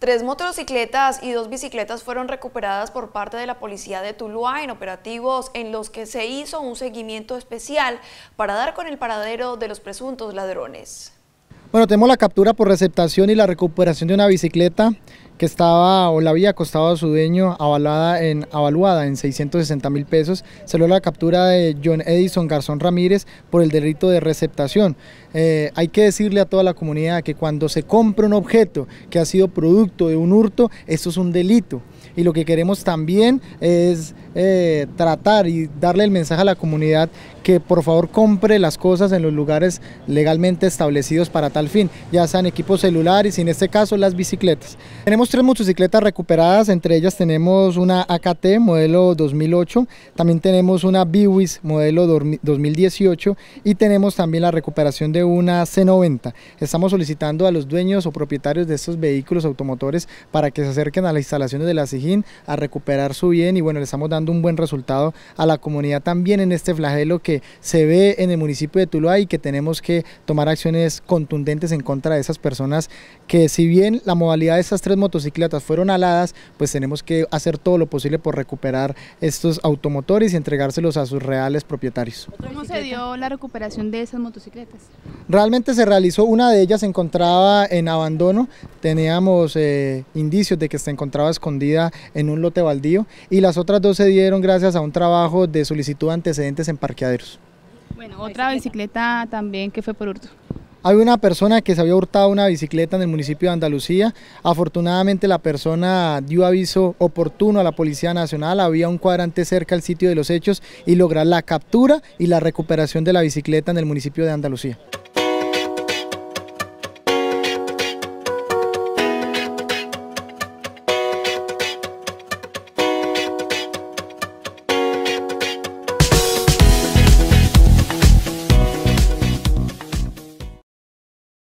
Tres motocicletas y dos bicicletas fueron recuperadas por parte de la policía de Tuluá en operativos en los que se hizo un seguimiento especial para dar con el paradero de los presuntos ladrones. Bueno, tenemos la captura por receptación y la recuperación de una bicicleta estaba o la había costado a su dueño avalada en, avaluada en 660 mil pesos, se la captura de John Edison Garzón Ramírez por el delito de receptación. Eh, hay que decirle a toda la comunidad que cuando se compra un objeto que ha sido producto de un hurto, eso es un delito. Y lo que queremos también es eh, tratar y darle el mensaje a la comunidad que por favor compre las cosas en los lugares legalmente establecidos para tal fin, ya sean equipos celulares y en este caso las bicicletas. Tenemos tres motocicletas recuperadas, entre ellas tenemos una AKT modelo 2008, también tenemos una Biwis modelo 2018 y tenemos también la recuperación de una C90. Estamos solicitando a los dueños o propietarios de estos vehículos automotores para que se acerquen a las instalaciones de la SIGIN a recuperar su bien y bueno, le estamos dando un buen resultado a la comunidad también en este flagelo que se ve en el municipio de Tuluá y que tenemos que tomar acciones contundentes en contra de esas personas que si bien la modalidad de estas tres motocicletas motocicletas fueron aladas, pues tenemos que hacer todo lo posible por recuperar estos automotores y entregárselos a sus reales propietarios. ¿Cómo se dio la recuperación de esas motocicletas? Realmente se realizó, una de ellas se encontraba en abandono, teníamos eh, indicios de que se encontraba escondida en un lote baldío y las otras dos se dieron gracias a un trabajo de solicitud de antecedentes en parqueaderos. Bueno, otra bicicleta también que fue por hurto. Hay una persona que se había hurtado una bicicleta en el municipio de Andalucía. Afortunadamente la persona dio aviso oportuno a la Policía Nacional. Había un cuadrante cerca al sitio de los hechos y lograr la captura y la recuperación de la bicicleta en el municipio de Andalucía.